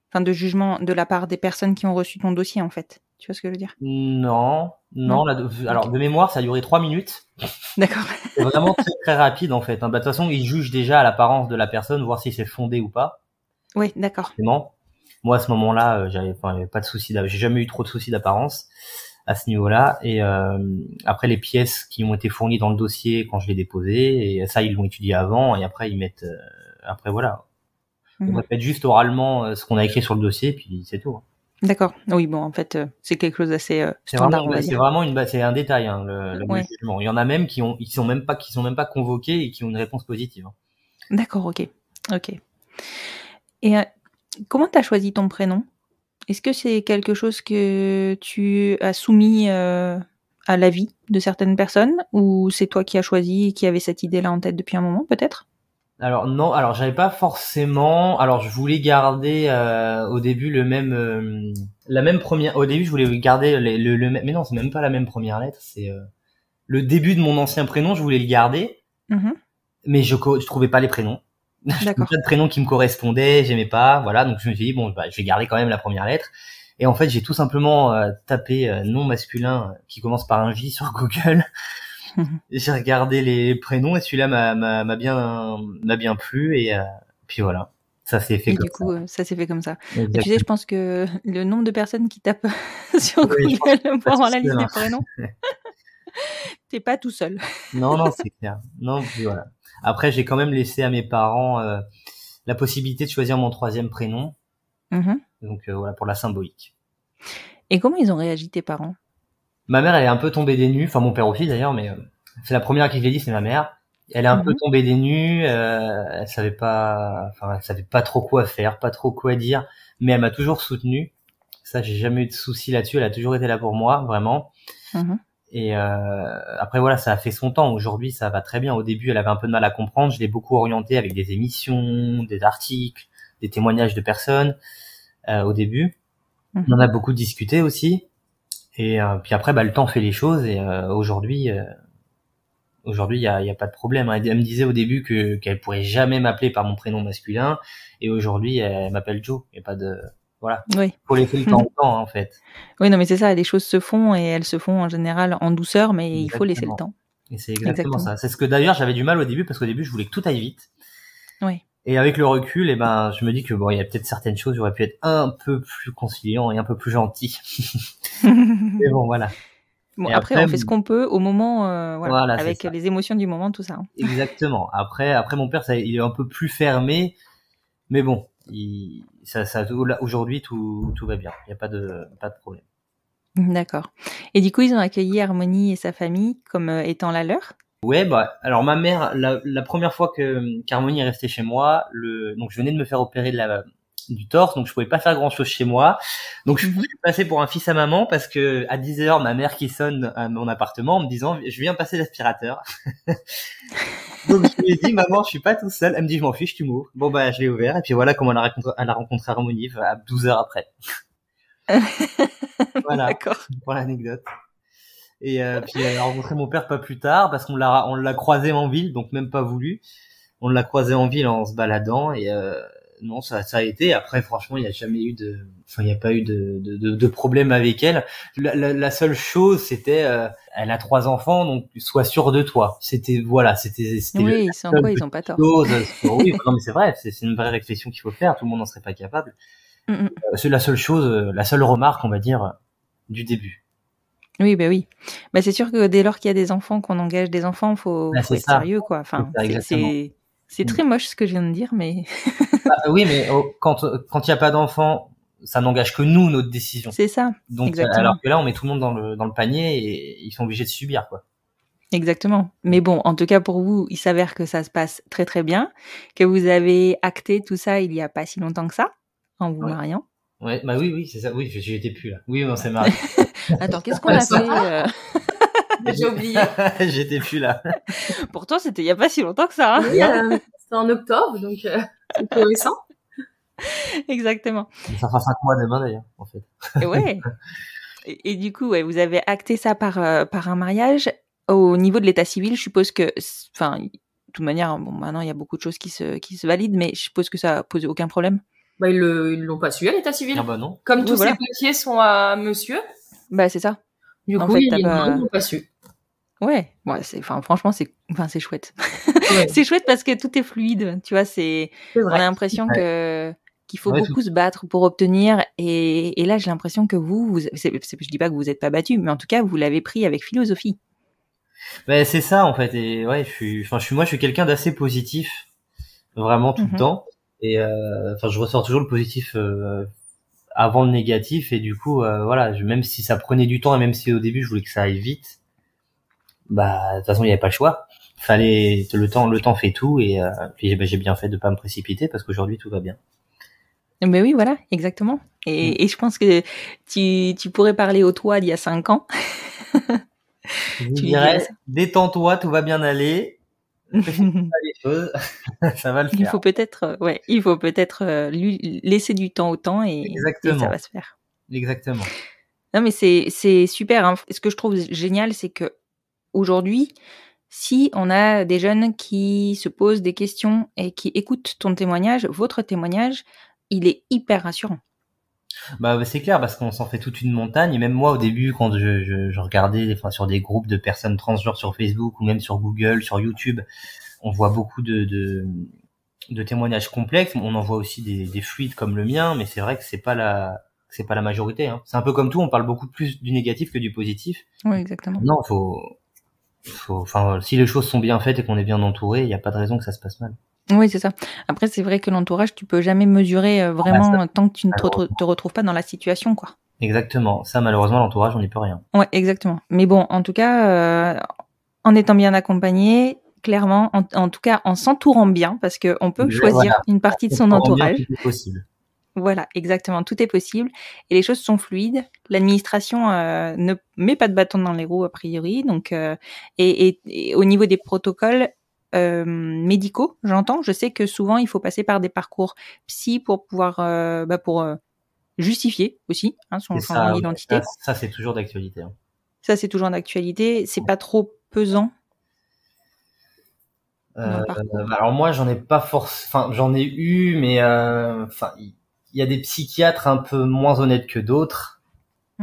Enfin, de jugement de la part des personnes qui ont reçu ton dossier, en fait tu vois ce que je veux dire Non, non. alors de mémoire, ça a duré trois minutes. D'accord. vraiment très, rapide en fait. Hein. Bah, de toute façon, ils jugent déjà à l'apparence de la personne, voir si c'est fondé ou pas. Oui, d'accord. Moi, à ce moment-là, euh, j'avais pas de souci. J'ai jamais eu trop de soucis d'apparence à ce niveau-là. Et euh, après, les pièces qui ont été fournies dans le dossier quand je l'ai déposé, et ça, ils l'ont étudié avant, et après, ils mettent. Euh, après, voilà. On va On répète juste oralement ce qu'on a écrit sur le dossier, puis c'est tout. Hein. D'accord. Oui, bon, en fait, euh, c'est quelque chose d'assez standard. Euh, c'est vraiment, une, c'est un détail, hein, le, le Il y en a même qui ont, ils sont même pas, qui sont même pas convoqués et qui ont une réponse positive. Hein. D'accord, ok, ok. Et euh, comment tu as choisi ton prénom Est-ce que c'est quelque chose que tu as soumis à l'avis de certaines personnes ou c'est toi qui as choisi et qui avait cette idée-là en tête depuis un moment, peut-être alors non, alors j'avais pas forcément. Alors je voulais garder euh, au début le même, euh, la même première. Au début, je voulais garder le, le, mais non, c'est même pas la même première lettre. C'est euh, le début de mon ancien prénom. Je voulais le garder, mm-hmm. mais je je trouvais pas les prénoms. D'accord. pas de prénom qui me correspondait, j'aimais pas. Voilà, donc je me suis dit bon, bah, je vais garder quand même la première lettre. Et en fait, j'ai tout simplement tapé nom masculin qui commence par un J sur Google j'ai regardé les prénoms et celui-là m'a bien m'a bien plu et euh, puis voilà. Ça s'est fait, comme ça. Du coup, euh, ça s'est fait comme ça. Et tu sais, je pense que le nombre de personnes qui tapent sur oui, Google pour avoir la liste des prénoms, t'es pas tout seul. non, non, c'est clair. Non, puis voilà. Après, j'ai quand même laissé à mes parents euh, la possibilité de choisir mon troisième prénom. Mm-hmm. Donc voilà pour la symbolique. Et comment ils ont réagi tes parents ma mère, elle est un peu tombée des nues. Enfin, mon père aussi d'ailleurs, mais euh, c'est la première qui l'ai dit, c'est ma mère. Elle est un peu mhm. tombée des nues. Euh, elle savait pas, enfin, elle savait pas trop quoi faire, pas trop quoi dire. Mais elle m'a toujours soutenue. Ça, j'ai jamais eu de souci là-dessus. Elle a toujours été là pour moi, vraiment. Mhm. Et euh, après voilà, ça a fait son temps. Aujourd'hui, ça va très bien. Au début, elle avait un peu de mal à comprendre. Je l'ai beaucoup orientée avec des émissions, des articles, des témoignages de personnes au début. Mhm. On en a beaucoup discuté aussi. Et euh, puis après, bah, le temps fait les choses. Et euh, aujourd'hui, euh, aujourd'hui, il n'y a, y a, pas de problème. Elle, elle me disait au début que qu'elle pourrait jamais m'appeler par mon prénom masculin. Et aujourd'hui, elle, m'appelle Joe. Il a pas de voilà. Oui. Faut laisser le temps au temps, hein, en fait. Oui, non, mais c'est ça. Les choses se font et elles se font en général en douceur, mais il faut laisser le temps. Et c'est exactement, ça. C'est ce que d'ailleurs j'avais du mal au début parce qu'au début, je voulais que tout aille vite. Oui. Et avec le recul, et eh ben, je me dis que bon, il y a peut-être certaines choses, j'aurais pu être un peu plus conciliant et un peu plus gentil. Mais bon, voilà. après, on fait ce qu'on peut au moment, euh, avec les émotions du moment, tout ça. Hein. Exactement. Après, après, mon père, il est un peu plus fermé, mais bon, ça, aujourd'hui, tout, tout va bien. Il n'y a pas de, pas de problème. D'accord. Et du coup, ils ont accueilli Harmonie et sa famille comme euh, étant la leur Ouais, bah, alors ma mère, la, première fois que qu'Harmonie est restée chez moi, le, donc je venais de me faire opérer de la, du torse, donc je pouvais pas faire grand chose chez moi. Donc je mhm. suis passé pour un fils à maman parce que à 10 heures, ma mère qui sonne à mon appartement en me disant, je viens passer l'aspirateur. donc je lui ai dit, maman, je suis pas tout seul. Elle me dit, je m'en fiche, tu m'ouvres. Bon bah je l'ai ouvert et puis voilà comment elle a rencontré, elle a rencontré à 12 heures après. voilà. Pour l'anecdote. Et euh, puis elle a rencontré mon père pas plus tard parce qu'on l'a on l'a croisé en ville, donc même pas voulu. On l'a croisé en ville en se baladant et euh, non, ça, a été. Après, franchement, il n'y a jamais eu de, il n'y a pas eu de, de, problème avec elle. La, seule chose, c'était, euh, elle a trois enfants, donc sois sûr de toi. C'était, voilà, c'était. Oui, ils sont quoi, ils ont pas tort. oui, c'est vrai, c'est une vraie réflexion qu'il faut faire. Tout le monde n'en serait pas capable. Mm, mm. Euh, c'est la seule chose, euh, la seule remarque, on va dire, du début. Oui, ben oui. Bah, c'est sûr que dès lors qu'il y a des enfants, qu'on engage des enfants, faut, bah, faut être sérieux, quoi. Enfin, c'est c'est très moche ce que je viens de dire, mais. Ah, oui, mais oh, quand il n'y a pas d'enfants, ça n'engage que nous, notre décision. C'est ça. Donc, euh, alors que là, on met tout le monde dans le, panier et ils sont obligés de subir, quoi. Exactement. Mais bon, en tout cas pour vous, il s'avère que ça se passe très très bien, que vous avez acté tout ça il y a pas si longtemps que ça, en vous mariant. bah oui, oui, c'est ça. Oui, j'étais plus là. Oui, on s'est marié. Attends, qu'est-ce qu'on a fait J'ai oublié. J'étais plus là. Pourtant, c'était il n'y a pas si longtemps que ça. Hein. oui, euh, c'était en octobre, donc euh, c'est récent. Exactement. Ça fait 5 mois demain d'ailleurs, en fait. ouais. Et, du coup, vous avez acté ça par, euh, par un mariage. Au niveau de l'état civil, je suppose que, enfin, de toute manière, bon, maintenant, il y a beaucoup de choses qui se, qui se valident, mais je suppose que ça posé aucun problème. Bah, ils l'ont pas su à l'état civil. Ah bah non. Comme tous les ces papiers sont à monsieur. Bah, c'est ça en fait, il pas... pas su. Ouais, ouais c'est, enfin, franchement, c'est, enfin, c'est chouette. c'est chouette parce que tout est fluide, tu vois, c'est, on a l'impression que, qu'il faut beaucoup se battre pour obtenir. Et, et là, j'ai l'impression que vous, vous je dis pas que vous n'êtes pas battu, mais en tout cas, vous l'avez pris avec philosophie. Ben, c'est ça, en fait. Et ouais, je suis, enfin, je suis, moi, je suis quelqu'un d'assez positif, vraiment tout le mhm. temps. Et euh, enfin, je ressors toujours le positif euh, avant le négatif et du coup euh, voilà même si ça prenait du temps et même si au début je voulais que ça aille vite bah de toute façon il n'y avait pas le choix fallait le temps le temps fait tout et euh, puis bah, j'ai bien fait de pas me précipiter parce qu'aujourd'hui tout va bien mais oui voilà exactement et, mm. et je pense que tu, tu pourrais parler au toi d'il y a cinq ans tu dirais détends-toi tout va bien aller Il faut peut-être, euh, ouais, il faut peut-être euh, lui laisser du temps au temps et, ça va se faire. Exactement. Non, mais c'est super. Hein. Ce que je trouve génial, c'est que aujourd'hui, si on a des jeunes qui se posent des questions et qui écoutent ton témoignage, votre témoignage, il est hyper rassurant. Bah, bah, c'est clair parce qu'on s'en fait toute une montagne. Et même moi, au début, quand je, regardais sur des groupes de personnes transgenres sur Facebook ou même sur Google, sur YouTube, on voit beaucoup de, témoignages complexes. On en voit aussi des, fluides comme le mien, mais c'est vrai que c'est pas la pas la majorité. Hein. C'est un peu comme tout, on parle beaucoup plus du négatif que du positif. Oui, exactement. Non, faut, faut, si les choses sont bien faites et qu'on est bien entouré, il n'y a pas de raison que ça se passe mal. Oui, c'est ça. Après, c'est vrai que l'entourage, tu peux jamais mesurer euh, bah, vraiment euh, tant que tu ne te, retrouves pas dans la situation, quoi. Exactement. Ça, malheureusement, l'entourage, on n'y peut rien. Ouais, exactement. Mais bon, en tout cas, euh, en étant bien accompagné, clairement, en, tout cas, en s'entourant bien, parce qu'on peut choisir une partie de son entourage. possible. Voilà, exactement, tout est possible et les choses sont fluides. L'administration euh, ne met pas de bâton dans les roues a priori, donc et, au niveau des protocoles, euh, médicaux, j'entends. Je sais que souvent il faut passer par des parcours psy pour pouvoir euh, bah, pour euh, justifier aussi hein, son identité Ça, c'est toujours d'actualité. Hein. Ça c'est toujours d'actualité. C'est pas trop pesant. Bah, alors moi j'en ai pas force, enfin j'en ai eu, mais enfin il y, a des psychiatres un peu moins honnêtes que d'autres.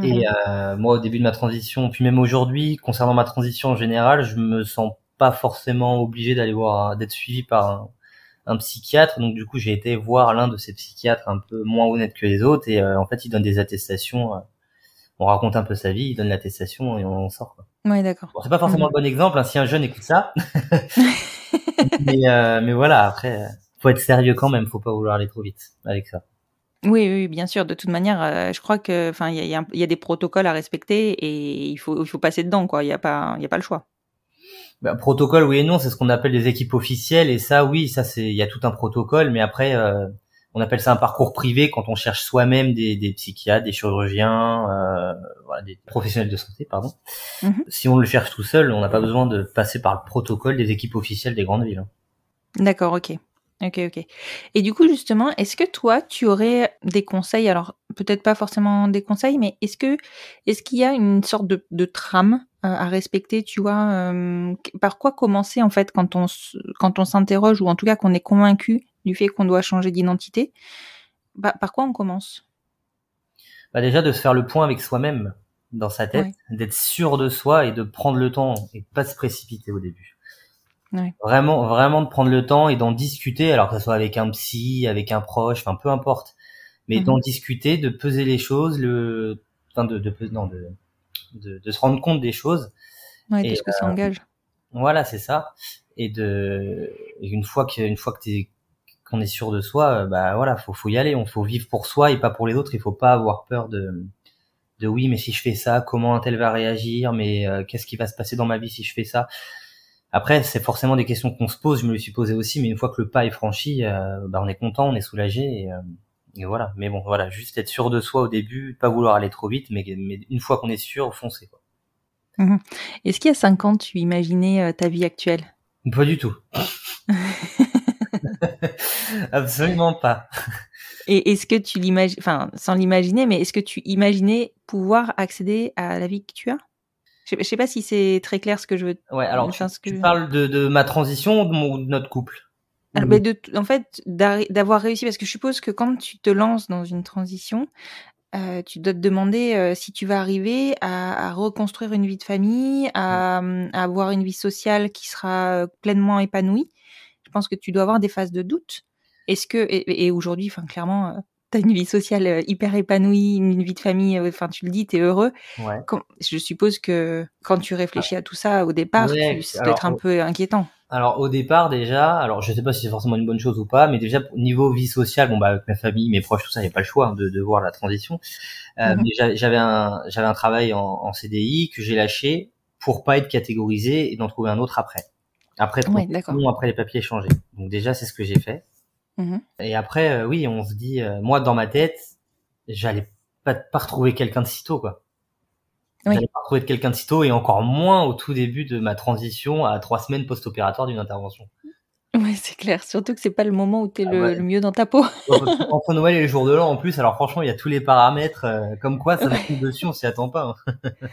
Et mhm. moi au début de ma transition, puis même aujourd'hui concernant ma transition en général, je me sens pas forcément obligé d'aller voir, d'être suivi par un, psychiatre. Donc du coup, j'ai été voir l'un de ces psychiatres un peu moins honnête que les autres et euh, en fait, il donne des attestations. Euh, on raconte un peu sa vie, il donne l'attestation et on sort. Quoi. d'accord. c'est pas forcément un bon exemple. Hein, si un jeune écoute ça, euh, mais, voilà. Après, faut être sérieux quand même. Faut pas vouloir aller trop vite avec ça. Oui, oui, bien sûr. De toute manière, je crois que, enfin, il y, a, des protocoles à respecter et il faut, il faut passer dedans, quoi. Il n'y a pas, il a pas le choix. Bah, protocole oui et non, c'est ce qu'on appelle des équipes officielles et ça oui, ça c'est il y a tout un protocole, mais après euh, on appelle ça un parcours privé quand on cherche soi-même des, psychiatres, des chirurgiens, euh, des professionnels de santé, pardon. Mhm. Si on le cherche tout seul, on n'a pas besoin de passer par le protocole des équipes officielles des grandes villes. Hein. D'accord, ok. Ok, ok. Et du coup, justement, est-ce que toi, tu aurais des conseils Alors, peut-être pas forcément des conseils, mais est-ce que est-ce qu'il y a une sorte de, de trame euh, à respecter, tu vois euh, Par quoi commencer en fait quand on quand on s'interroge ou en tout cas qu'on est convaincu du fait qu'on doit changer d'identité bah, Par quoi on commence bah déjà de se faire le point avec soi-même dans sa tête, d'être sûr de soi et de prendre le temps et pas se précipiter au début. Vraiment, vraiment de prendre le temps et d'en discuter, alors que ce soit avec un psy, avec un proche, enfin peu importe, mais mmh d'en discuter, de peser les choses, le, enfin de, de, non, de, de, se rendre compte des choses. Oui, ce que ça euh, engage. Voilà, c'est ça. Et de une fois que une fois que t'es qu'on est sûr de soi, euh, bah voilà, faut faut y aller. On faut vivre pour soi et pas pour les autres. Il faut pas avoir peur de de oui, mais si je fais ça, comment un tel va réagir Mais euh, qu'est-ce qui va se passer dans ma vie si je fais ça Après, c'est forcément des questions qu'on se pose. Je me les suis posé aussi, mais une fois que le pas est franchi, bah, on est content, on est soulagé. Et, voilà. Mais bon, voilà, juste être sûr de soi au début, pas vouloir aller trop vite, mais, une fois qu'on est sûr, foncez. Mmh est-ce qu'il y a 5 ans, tu imaginais euh, ta vie actuelle Pas du tout. Absolument pas. Et est-ce que tu l'imagines, enfin, sans l'imaginer, mais est-ce que tu imaginais pouvoir accéder à la vie que tu as je sais, pas si c'est très clair ce que je veux. Ouais, alors, tu, parles de, ma transition ou de, mon, de notre couple ah, mmh. en fait, d'avoir réussi, parce que je suppose que quand tu te lances dans une transition, euh, tu dois te demander euh, si tu vas arriver à, reconstruire une vie de famille, à, mmh. Mmh, avoir une vie sociale qui sera euh, pleinement épanouie. Je pense que tu dois avoir des phases de doute. Est-ce que et, aujourd'hui, enfin clairement, tu as une vie sociale hyper épanouie, une vie de famille, enfin tu le dis, tu es heureux. je suppose que quand tu ah. réfléchis à tout ça au départ, c'est être un peu inquiétant. Alors au départ déjà, alors je sais pas si c'est forcément une bonne chose ou pas, mais déjà au niveau vie sociale, bon bah avec ma famille, mes proches, tout ça, j'ai pas le choix hein, de, de, voir la transition. Euh, mhm. Mais j'avais un j'avais un travail en, CDI que j'ai lâché pour pas être catégorisé et d'en trouver un autre après. Après après les papiers changés. Donc déjà c'est ce que j'ai fait. Mhm. Et après euh, oui, on se dit euh, moi dans ma tête, j'allais pas, pas retrouver quelqu'un de sitôt quoi. Oui. J'allais pas retrouver quelqu'un de tôt et encore moins au tout début de ma transition à trois semaines post-opératoire d'une intervention. Oui, c'est clair. Surtout que c'est pas le moment où tu es ah le, mieux dans ta peau. Entre Noël et les jours de l'an, en plus, alors franchement, il y a tous les paramètres. Euh, comme quoi, ça ouais. dessus, on s'y attend pas. Hein.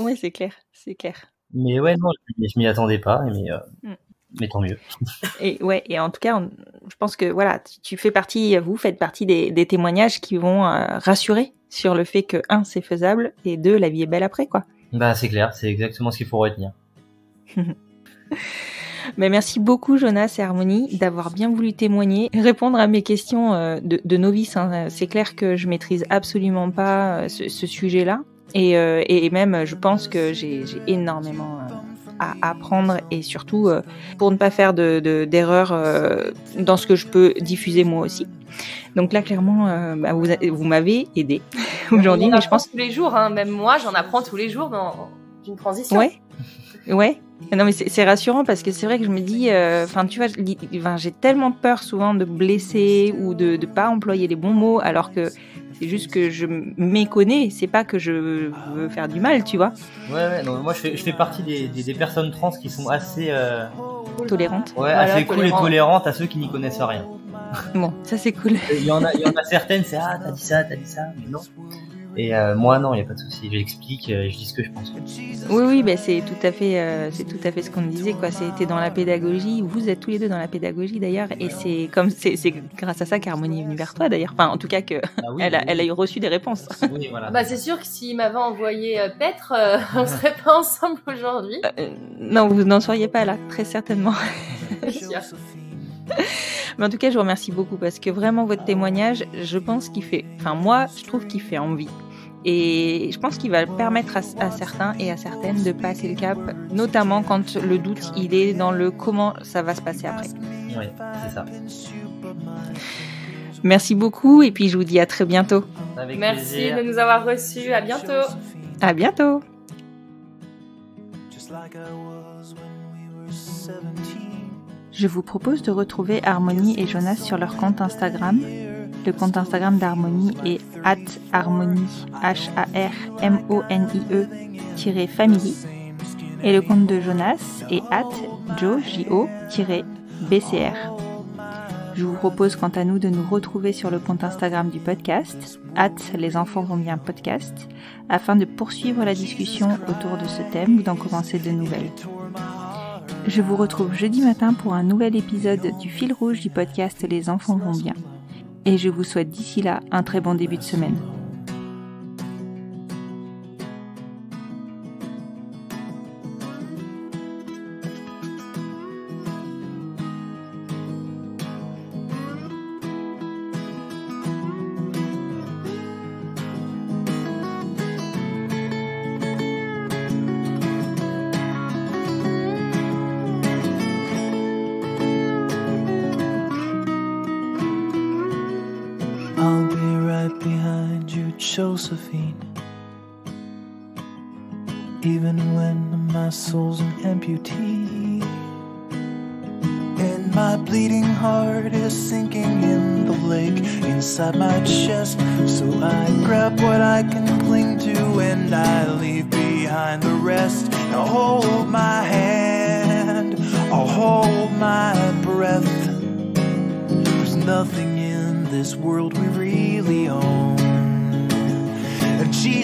Oui, c'est clair, c'est clair. Mais ouais, non, je, ne m'y attendais pas, mais, euh, mm. mais tant mieux. et ouais, et en tout cas, je pense que voilà, tu fais partie, vous faites partie des, témoignages qui vont euh, rassurer sur le fait que, un, c'est faisable, et deux, la vie est belle après, quoi. Bah, c'est clair, c'est exactement ce qu'il faut retenir. Mais merci beaucoup Jonas et Harmonie d'avoir bien voulu témoigner, répondre à mes questions euh, de, novice. Hein. C'est clair que je maîtrise absolument pas euh, ce, sujet-là. Euh, et, même, je pense que j'ai énormément à apprendre et surtout euh, pour ne pas faire d'erreurs de, euh, dans ce que je peux diffuser moi aussi. Donc là, clairement, euh, bah, vous, vous m'avez aidé aujourd'hui, mais je pense tous les jours, hein. même moi, j'en apprends tous les jours dans une transition. Ouais, ouais. Non mais c'est rassurant parce que c'est vrai que je me dis, enfin tu vois, j'ai tellement peur souvent de blesser ou de ne pas employer les bons mots alors que c'est juste que je méconnais. C'est pas que je veux faire du mal, tu vois. Ouais, ouais. Non, moi, je fais, partie des, personnes trans qui sont assez. Euh, tolérantes. Ouais, assez cool et tolérantes à ceux qui n'y connaissent rien. Bon, ça c'est cool. Il y, en a, il y en a certaines, c'est ah, t'as dit ça, t'as dit ça, mais non. Et euh, moi, non, il n'y a pas de souci. J'explique, euh, je dis ce que je pense. Oui, oui, bah, c'est tout à fait, euh, c'est tout à fait ce qu'on disait, quoi. C'était dans la pédagogie. Vous êtes tous les deux dans la pédagogie, d'ailleurs, et c'est comme c'est grâce à ça qu'Harmonie est venue vers toi, d'ailleurs. Enfin, en tout cas, que ah elle, a, elle, a, eu reçu des réponses. Ah bah, c'est sûr que s'il m'avait envoyé euh, Petre, on ah. serait pas ensemble aujourd'hui. non, vous n'en seriez pas là, très certainement. Mais en tout cas, je vous remercie beaucoup parce que vraiment votre témoignage, je pense qu'il fait, enfin moi, je trouve qu'il fait envie. Et je pense qu'il va permettre à, certains et à certaines de passer le cap, notamment quand le doute il est dans le comment ça va se passer après. Oui, c'est ça. Merci beaucoup et puis je vous dis à très bientôt. Merci de nous avoir reçus. À bientôt. À bientôt. Je vous propose de retrouver Harmonie et Jonas sur leur compte Instagram. Le compte Instagram d'Harmonie est at harmonie h a r e family et le compte de Jonas est at jojo-bcr. Je vous propose quant à nous de nous retrouver sur le compte Instagram du podcast, at les enfants vont bien podcast, afin de poursuivre la discussion autour de ce thème ou d'en commencer de nouvelles. Je vous retrouve jeudi matin pour un nouvel épisode du fil rouge du podcast Les enfants vont bien. Et je vous souhaite d'ici là un très bon début de semaine. Josephine. Even when my soul's an amputee, and my bleeding heart is sinking in the lake inside my chest. So I grab what I can cling to and I leave behind the rest. Now hold my hand, I'll hold my breath. There's nothing in this world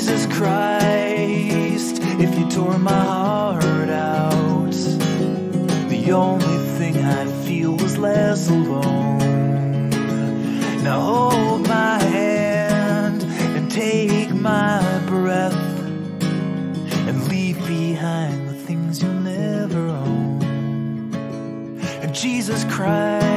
Jesus Christ, if you tore my heart out, the only thing I'd feel was less alone. Now hold my hand and take my breath and leave behind the things you'll never own. And Jesus Christ.